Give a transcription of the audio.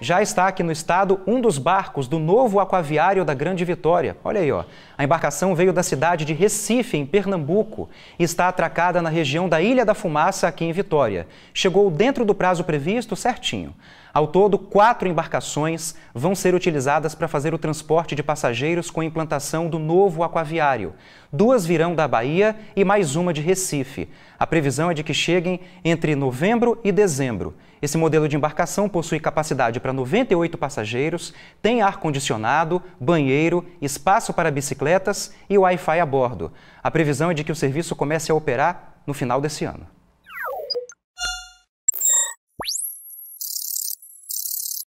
Já está aqui no estado um dos barcos do novo aquaviário da Grande Vitória. Olha aí, ó. A embarcação veio da cidade de Recife, em Pernambuco, e está atracada na região da Ilha da Fumaça, aqui em Vitória. Chegou dentro do prazo previsto, certinho. Ao todo, quatro embarcações vão ser utilizadas para fazer o transporte de passageiros com a implantação do novo aquaviário duas virão da Bahia e mais uma de Recife. A previsão é de que cheguem entre novembro e dezembro. Esse modelo de embarcação possui capacidade para 98 passageiros, tem ar-condicionado, banheiro, espaço para bicicletas e Wi-Fi a bordo. A previsão é de que o serviço comece a operar no final desse ano.